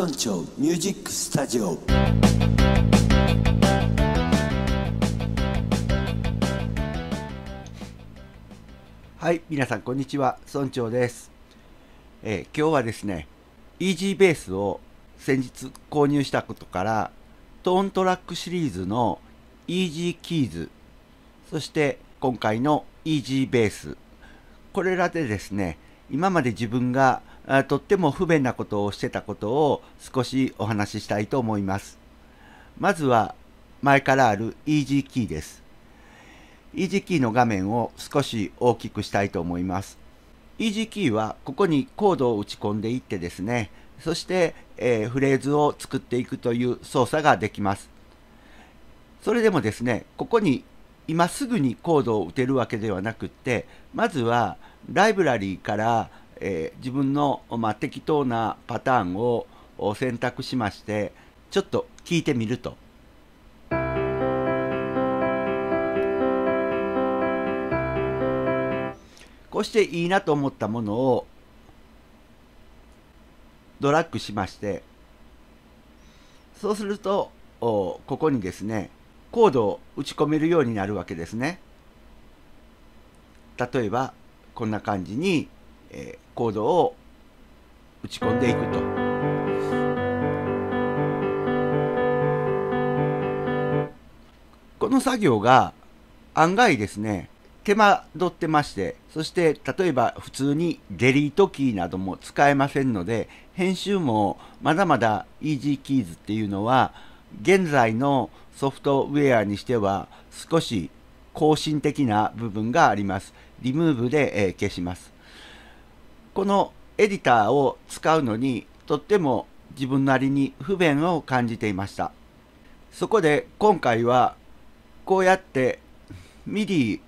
村長ミュージックスタジオはい皆さんこんにちは村長です、えー、今日はですねイージーベースを先日購入したことからトーントラックシリーズのイージーキーズそして今回のイージーベースこれらでですね今まで自分がとっても不便なことをしてたことを少しお話ししたいと思います。まずは前からある Easy キーです。Easy キーの画面を少し大きくしたいと思います。Easy キーはここにコードを打ち込んでいってですね、そして、えー、フレーズを作っていくという操作ができます。それでもですね、ここに今すぐにコードを打てるわけではなくって、まずはライブラリーから、えー、自分の、まあ、適当なパターンを選択しましてちょっと聞いてみると。こうしていいなと思ったものをドラッグしましてそうするとここにですねコードを打ち込めるようになるわけですね。例えばこんな感じに、えー、コードを打ち込んでいくと。この作業が案外ですね、手間取ってまして、そして例えば普通にデリートキーなども使えませんので、編集もまだまだ e k キーズっていうのは、現在のソフトウェアにしては少し更新的な部分があります。リムーブで、え消します。このエディターを使うのにとっても自分なりに不便を感じていました。そこで今回はこうやって MIDI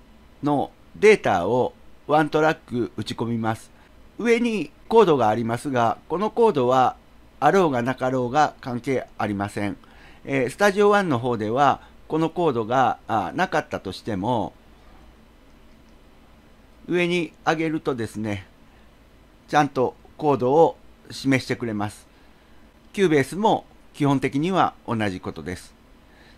のデータをワントラック打ち込みます。上にコードがありますが、このコードはあろうがなかろうが関係ありません。えー、スタジオ1の方ではこのコードがなかったとしても、上に上げるとですね、ちゃんとコードを示してくれます。c u b ベースも基本的には同じことです。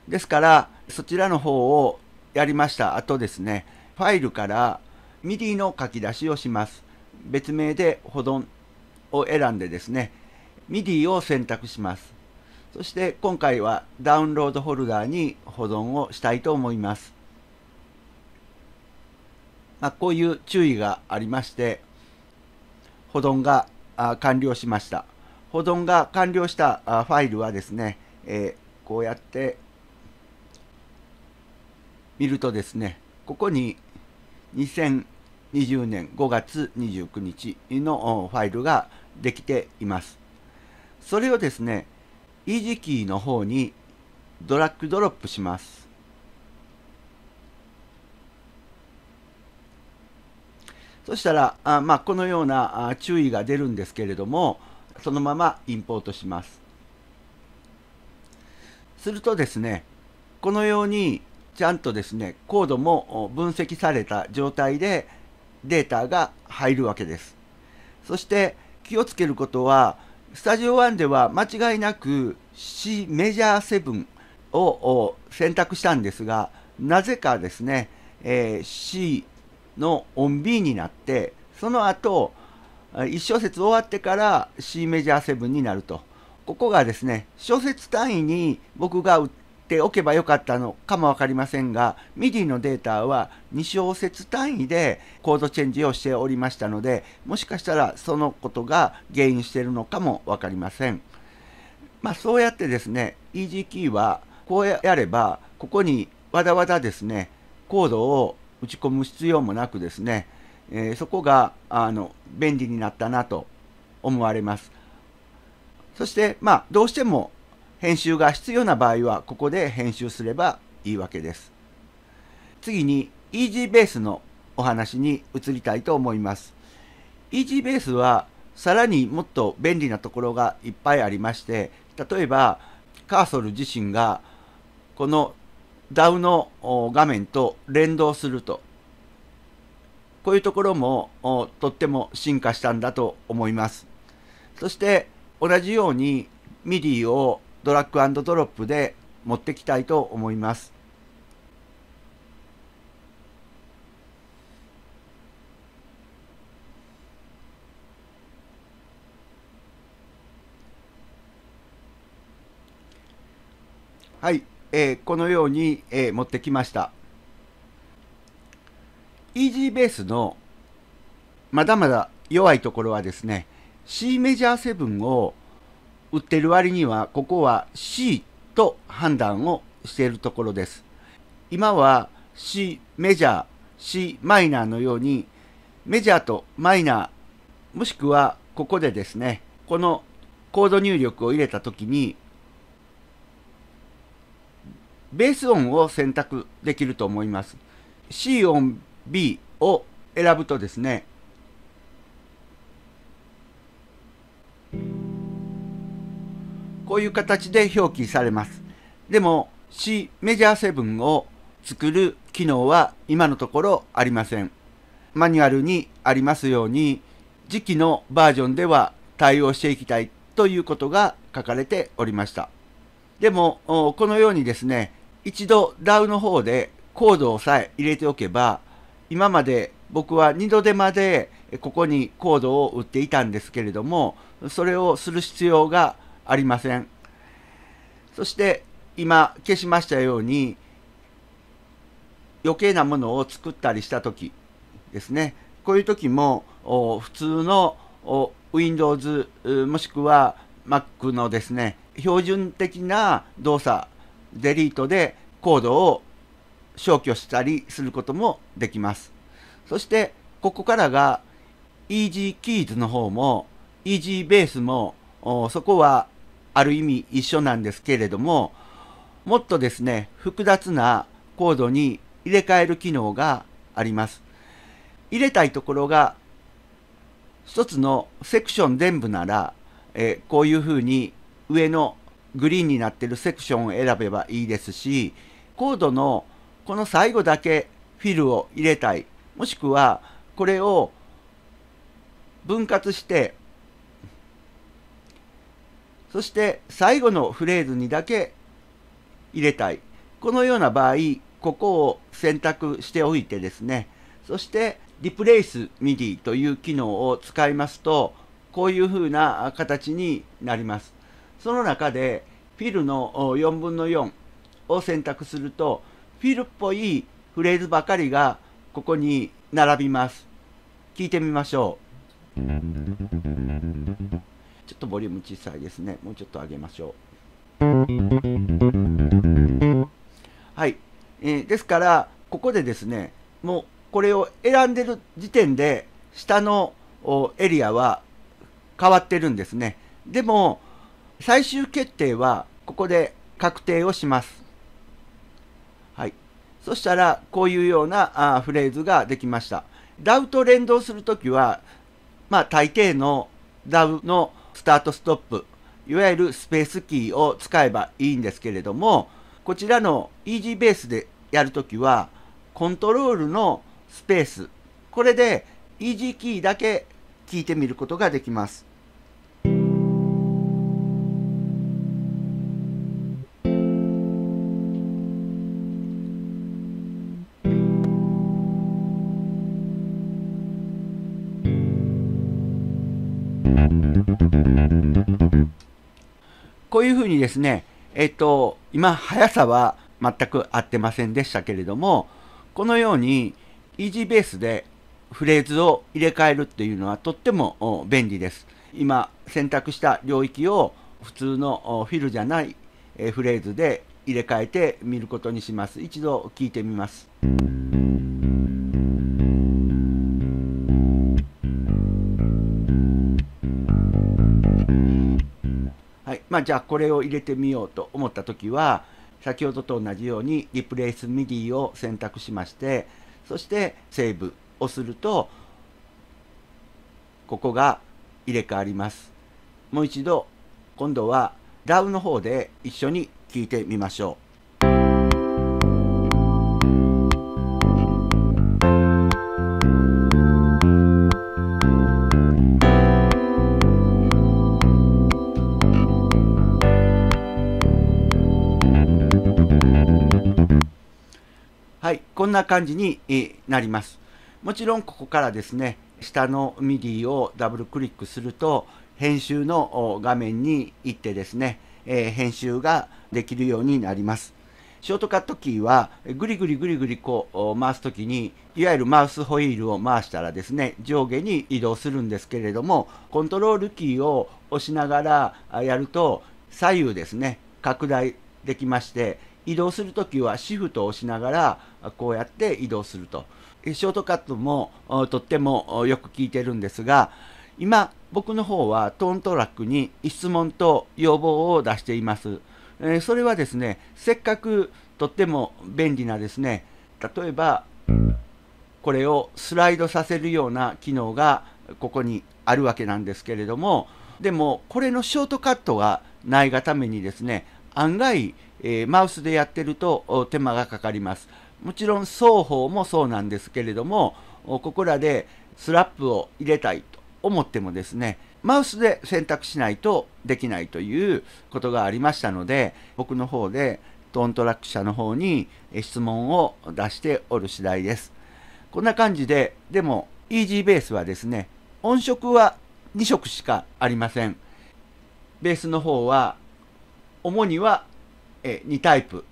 ですから、そちらの方をやりました後ですね、ファイルから MIDI の書き出しをします。別名で保存を選んでですね、MIDI を選択します。そして今回はダウンロードホルダーに保存をしたいと思います。まあ、こういう注意がありまして保存が完了しました保存が完了したファイルはですね、えー、こうやって見るとですねここに2020年5月29日のファイルができていますそれをですね e a s y キーの方にドラッグドロップしますそしたら、あまあ、このようなあ注意が出るんですけれども、そのままインポートします。するとですね、このようにちゃんとですね、コードも分析された状態でデータが入るわけです。そして気をつけることは、スタジオ1では間違いなく C メジャー7を選択したんですが、なぜかですね、えー、C の音 B になってその後1小節終わってから C メジャー7になるとここがですね小節単位に僕が打っておけばよかったのかも分かりませんが MIDI のデータは2小節単位でコードチェンジをしておりましたのでもしかしたらそのことが原因しているのかも分かりません。まあ、そうやってですね EG キーはこうやればここにわだわだですねコードを打ち込む必要もなくですね、えー、そこがあの便利になったなと思われます。そして、まあ、どうしても編集が必要な場合は、ここで編集すればいいわけです。次に、EasyBase のお話に移りたいと思います。EasyBase は、さらにもっと便利なところがいっぱいありまして、例えば、カーソル自身が、この d a o の画面と連動すると。こういうところもとっても進化したんだと思います。そして同じように MIDI をドラッグドロップで持ってきたいと思います。はい、えー、このように、えー、持ってきました。イージーベースのまだまだ弱いところはですね、C メジャー7を売ってる割には、ここは C と判断をしているところです。今は C メジャー、C マイナーのように、メジャーとマイナー、もしくはここでですね、このコード入力を入れたときに、ベース音を選択できると思います。C 音 B を選ぶとですね、こういう形で表記されます。でも C メジャー7を作る機能は今のところありません。マニュアルにありますように次期のバージョンでは対応していきたいということが書かれておりました。でもこのようにですね一度 DAW の方でコードをさえ入れておけば、今まで僕は二度手間でここにコードを打っていたんですけれども、それをする必要がありません。そして今消しましたように、余計なものを作ったりした時ですね。こういう時も普通の Windows もしくは Mac のですね、標準的な動作デリートでコードを消去したりすることもできます。そしてここからが EasyKeys の方も EasyBase もそこはある意味一緒なんですけれどももっとですね複雑なコードに入れ替える機能があります。入れたいところが一つのセクション全部なら、えこういうふうに上のグリーンになってるセクションを選べばいいですしコードのこの最後だけフィルを入れたいもしくはこれを分割してそして最後のフレーズにだけ入れたいこのような場合ここを選択しておいてですねそしてリプレイス MIDI という機能を使いますとこういうふうな形になりますその中でフィルの4分の4を選択するとフィルっぽいフレーズばかりがここに並びます聞いてみましょうちょっとボリューム小さいですねもうちょっと上げましょうはい、えー、ですからここでですねもうこれを選んでる時点で下のエリアは変わってるんですねでも最終決定はここで確定をします。はい。そしたら、こういうようなあフレーズができました。DAW と連動するときは、まあ、大抵の DAW のスタートストップ、いわゆるスペースキーを使えばいいんですけれども、こちらの EasyBase でやるときは、コントロールのスペース、これで EG キーだけ聞いてみることができます。こういうふうにですね、えっ、ー、と、今、速さは全く合ってませんでしたけれども、このように、イージーベースでフレーズを入れ替えるっていうのはとっても便利です。今、選択した領域を普通のフィルじゃないフレーズで入れ替えてみることにします。一度聞いてみます。まあ、じゃあこれを入れてみようと思った時は先ほどと同じようにリプレイス MIDI を選択しましてそしてセーブをするとここが入れ替わりますもう一度今度は DAW の方で一緒に聞いてみましょうはい、こんな感じになります。もちろんここからですね、下のミディをダブルクリックすると、編集の画面に行ってですね、え編集ができるようになります。ショートカットキーはぐりぐりぐりぐりこう回す時にいわゆるマウスホイールを回したらですね上下に移動するんですけれどもコントロールキーを押しながらやると左右ですね拡大できまして移動するときはシフトを押しながらこうやって移動すると。ショートカットもとってもよく効いてるんですが、今僕の方はトーントラックに質問と要望を出しています。えそれはですね、せっかくとっても便利なですね、例えばこれをスライドさせるような機能がここにあるわけなんですけれども、でもこれのショートカットがないがためにですね案外、えー、マウスでやってると手間がかかります。もちろん双方もそうなんですけれども、ここらでスラップを入れたいと思ってもですね、マウスで選択しないとできないということがありましたので、僕の方でトーントラック社の方に質問を出しておる次第です。こんな感じで、でも e b ベースはですね、音色は2色しかありません。ベースの方は主には、え2タイプ。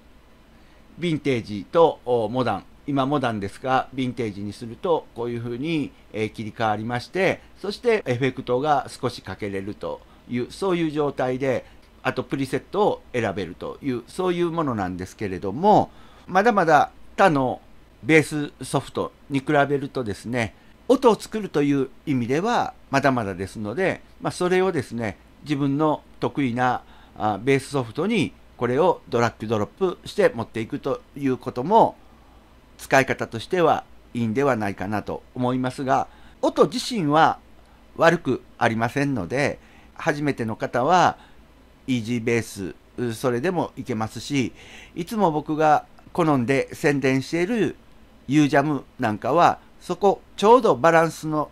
ヴィンテージとモダン。今モダンですが、ヴィンテージにすると、こういう風に、え切り替わりまして、そしてエフェクトが少しかけれるという、そういう状態で、あとプリセットを選べるという、そういうものなんですけれども、まだまだ他のベースソフトに比べるとですね、音を作るという意味ではまだまだですので、まあ、それをですね、自分の得意なあベースソフトにこれをドラッグドロップして持っていくということも使い方としてはいいんではないかなと思いますが音自身は悪くありませんので初めての方はイージーベースそれでもいけますしいつも僕が好んで宣伝している u ジャムなんかはそこちょうどバランスの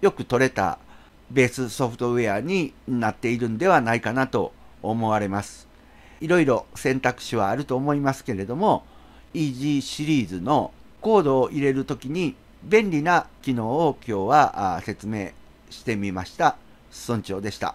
よく取れたベースソフトウェアになっているんではないかなと思われます。いろいろ選択肢はあると思いますけれども EG シリーズのコードを入れる時に便利な機能を今日は説明してみました。村長でした。